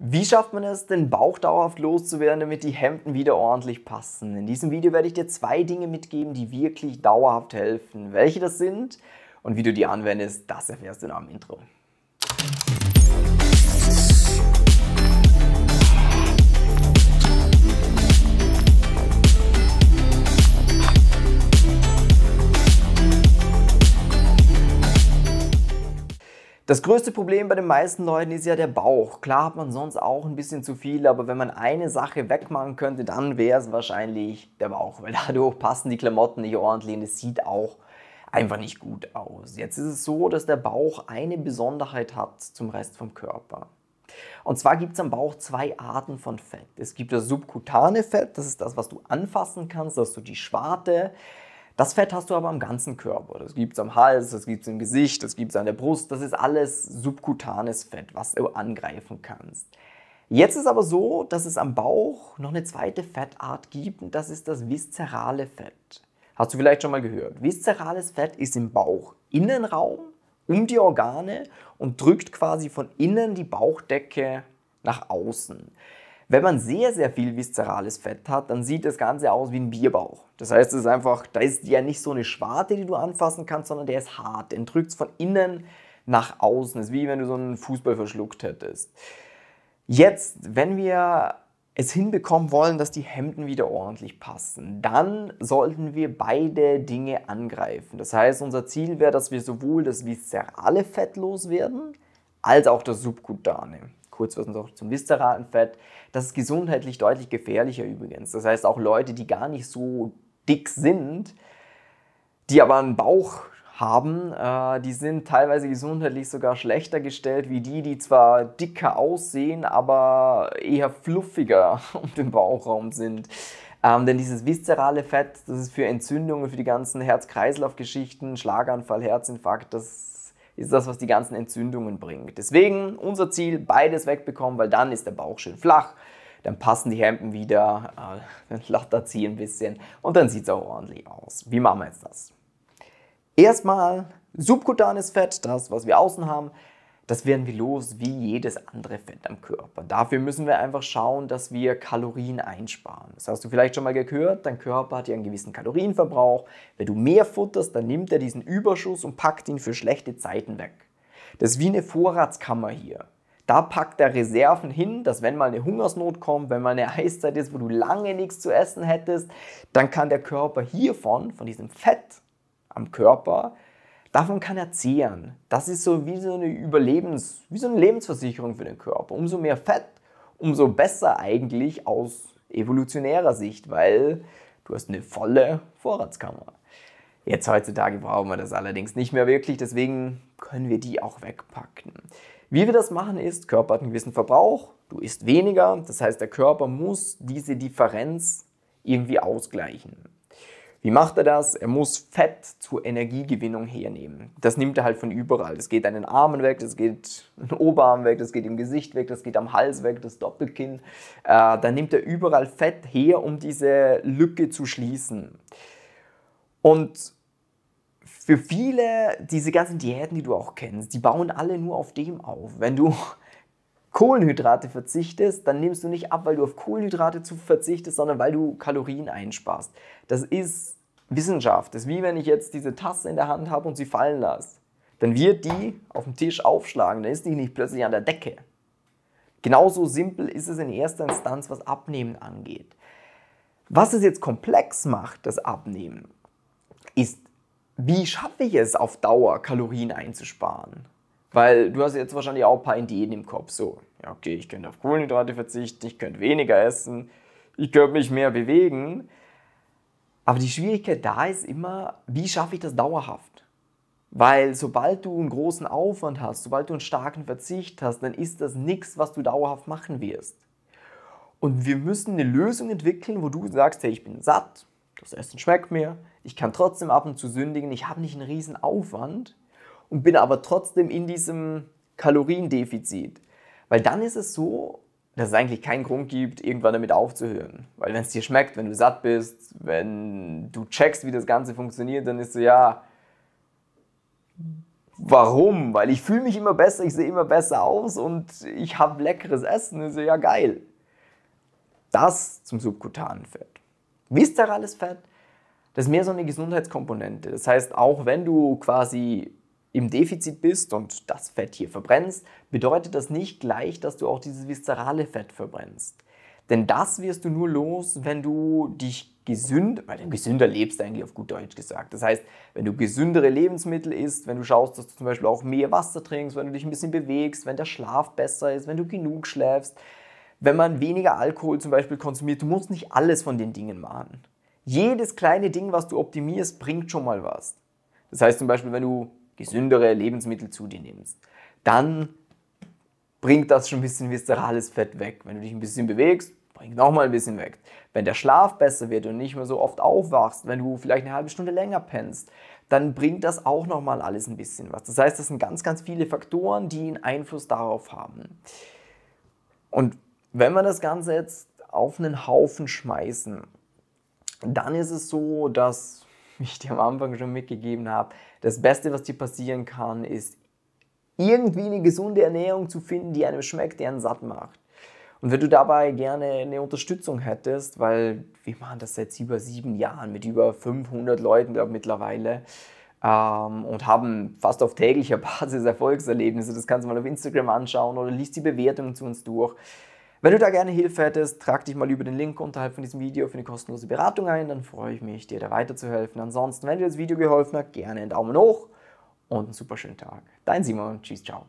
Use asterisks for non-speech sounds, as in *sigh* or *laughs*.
Wie schafft man es, den Bauch dauerhaft loszuwerden, damit die Hemden wieder ordentlich passen? In diesem Video werde ich dir zwei Dinge mitgeben, die wirklich dauerhaft helfen. Welche das sind und wie du die anwendest, das erfährst du nach dem Intro. Das größte Problem bei den meisten Leuten ist ja der Bauch. Klar hat man sonst auch ein bisschen zu viel, aber wenn man eine Sache wegmachen könnte, dann wäre es wahrscheinlich der Bauch, weil *laughs* dadurch passen die Klamotten nicht ordentlich und es sieht auch einfach nicht gut aus. Jetzt ist es so, dass der Bauch eine Besonderheit hat zum Rest vom Körper. Und zwar gibt es am Bauch zwei Arten von Fett. Es gibt das subkutane Fett, das ist das, was du anfassen kannst, das ist so die Schwarte. Das Fett hast du aber am ganzen Körper. Das gibt es am Hals, das gibt es im Gesicht, das gibt es an der Brust. Das ist alles subkutanes Fett, was du angreifen kannst. Jetzt ist aber so, dass es am Bauch noch eine zweite Fettart gibt und das ist das viszerale Fett. Hast du vielleicht schon mal gehört. Viszerales Fett ist im Bauchinnenraum um die Organe und drückt quasi von innen die Bauchdecke nach außen. Wenn man sehr, sehr viel viszerales Fett hat, dann sieht das Ganze aus wie ein Bierbauch. Das heißt, es ist einfach, da ist ja nicht so eine Schwarte, die du anfassen kannst, sondern der ist hart. Den drückt es von innen nach außen. Das ist wie wenn du so einen Fußball verschluckt hättest. Jetzt, wenn wir es hinbekommen wollen, dass die Hemden wieder ordentlich passen, dann sollten wir beide Dinge angreifen. Das heißt, unser Ziel wäre, dass wir sowohl das viszerale Fett loswerden, als auch das Subkutane kurz was noch zum viszeralen Fett. Das ist gesundheitlich deutlich gefährlicher übrigens. Das heißt, auch Leute, die gar nicht so dick sind, die aber einen Bauch haben, äh, die sind teilweise gesundheitlich sogar schlechter gestellt wie die, die zwar dicker aussehen, aber eher fluffiger *laughs* um den Bauchraum sind. Ähm, denn dieses viszerale Fett, das ist für Entzündungen, für die ganzen Herz-Kreislauf-Geschichten, Schlaganfall, Herzinfarkt, das ist das, was die ganzen Entzündungen bringt. Deswegen unser Ziel, beides wegbekommen, weil dann ist der Bauch schön flach, dann passen die Hemden wieder, äh, *laughs* dann flattert sie ein bisschen und dann sieht es auch ordentlich aus. Wie machen wir jetzt das? Erstmal subkutanes Fett, das, was wir außen haben, das werden wir los wie jedes andere Fett am Körper. Dafür müssen wir einfach schauen, dass wir Kalorien einsparen. Das hast du vielleicht schon mal gehört, dein Körper hat ja einen gewissen Kalorienverbrauch. Wenn du mehr futterst, dann nimmt er diesen Überschuss und packt ihn für schlechte Zeiten weg. Das ist wie eine Vorratskammer hier. Da packt er Reserven hin, dass wenn mal eine Hungersnot kommt, wenn mal eine Eiszeit ist, wo du lange nichts zu essen hättest, dann kann der Körper hiervon, von diesem Fett am Körper, Davon kann er zehren. Das ist so wie so eine Überlebens, wie so eine Lebensversicherung für den Körper. Umso mehr Fett, umso besser eigentlich aus evolutionärer Sicht, weil du hast eine volle Vorratskammer. Jetzt heutzutage brauchen wir das allerdings nicht mehr wirklich, deswegen können wir die auch wegpacken. Wie wir das machen ist, Körper hat einen gewissen Verbrauch, du isst weniger, das heißt der Körper muss diese Differenz irgendwie ausgleichen. Wie macht er das? Er muss Fett zur Energiegewinnung hernehmen. Das nimmt er halt von überall. Das geht an den Armen weg, das geht den Oberarm weg, das geht im Gesicht weg, das geht am Hals weg, das Doppelkinn. Äh, da nimmt er überall Fett her, um diese Lücke zu schließen. Und für viele, diese ganzen Diäten, die du auch kennst, die bauen alle nur auf dem auf. Wenn du Kohlenhydrate verzichtest, dann nimmst du nicht ab, weil du auf Kohlenhydrate zu verzichtest, sondern weil du Kalorien einsparst. Das ist Wissenschaft. Das ist wie wenn ich jetzt diese Tasse in der Hand habe und sie fallen lasse. Dann wird die auf dem Tisch aufschlagen, dann ist die nicht plötzlich an der Decke. Genauso simpel ist es in erster Instanz, was Abnehmen angeht. Was es jetzt komplex macht, das Abnehmen, ist, wie schaffe ich es auf Dauer, Kalorien einzusparen? Weil du hast jetzt wahrscheinlich auch ein paar Ideen im Kopf. So, ja, okay, ich könnte auf Kohlenhydrate verzichten, ich könnte weniger essen, ich könnte mich mehr bewegen. Aber die Schwierigkeit da ist immer, wie schaffe ich das dauerhaft? Weil sobald du einen großen Aufwand hast, sobald du einen starken Verzicht hast, dann ist das nichts, was du dauerhaft machen wirst. Und wir müssen eine Lösung entwickeln, wo du sagst, hey, ich bin satt, das Essen schmeckt mir, ich kann trotzdem ab und zu sündigen, ich habe nicht einen riesen Aufwand und bin aber trotzdem in diesem Kaloriendefizit. Weil dann ist es so, dass es eigentlich keinen Grund gibt, irgendwann damit aufzuhören. Weil wenn es dir schmeckt, wenn du satt bist, wenn du checkst, wie das Ganze funktioniert, dann ist so, ja, warum? Weil ich fühle mich immer besser, ich sehe immer besser aus und ich habe leckeres Essen, ist so, ja geil. Das zum subkutanen Fett. Viszerales Fett, das ist mehr so eine Gesundheitskomponente. Das heißt, auch wenn du quasi im Defizit bist und das Fett hier verbrennst, bedeutet das nicht gleich, dass du auch dieses viszerale Fett verbrennst. Denn das wirst du nur los, wenn du dich gesünd, weil du gesünder lebst eigentlich auf gut Deutsch gesagt. Das heißt, wenn du gesündere Lebensmittel isst, wenn du schaust, dass du zum Beispiel auch mehr Wasser trinkst, wenn du dich ein bisschen bewegst, wenn der Schlaf besser ist, wenn du genug schläfst, wenn man weniger Alkohol zum Beispiel konsumiert, du musst nicht alles von den Dingen machen. Jedes kleine Ding, was du optimierst, bringt schon mal was. Das heißt zum Beispiel, wenn du gesündere Lebensmittel zu dir nimmst, dann bringt das schon ein bisschen viszerales Fett weg. Wenn du dich ein bisschen bewegst, bringt nochmal ein bisschen weg. Wenn der Schlaf besser wird und nicht mehr so oft aufwachst, wenn du vielleicht eine halbe Stunde länger pennst, dann bringt das auch nochmal alles ein bisschen was. Das heißt, das sind ganz, ganz viele Faktoren, die einen Einfluss darauf haben. Und wenn wir das Ganze jetzt auf einen Haufen schmeißen, dann ist es so, dass, wie ich dir am Anfang schon mitgegeben habe, das Beste, was dir passieren kann, ist irgendwie eine gesunde Ernährung zu finden, die einem schmeckt, die einen satt macht. Und wenn du dabei gerne eine Unterstützung hättest, weil wir machen das jetzt über sieben Jahren mit über 500 Leuten, glaube mittlerweile, ähm, und haben fast auf täglicher *laughs* Basis Erfolgserlebnisse, das kannst du mal auf Instagram anschauen oder liest die Bewertungen zu uns durch. Wenn du da gerne Hilfe hättest, trag dich mal über den Link unterhalb von diesem Video für eine kostenlose Beratung ein, dann freue ich mich, dir da weiterzuhelfen. Ansonsten, wenn dir das Video geholfen hat, gerne einen Daumen hoch und einen super schönen Tag. Dein Simon, tschüss, ciao.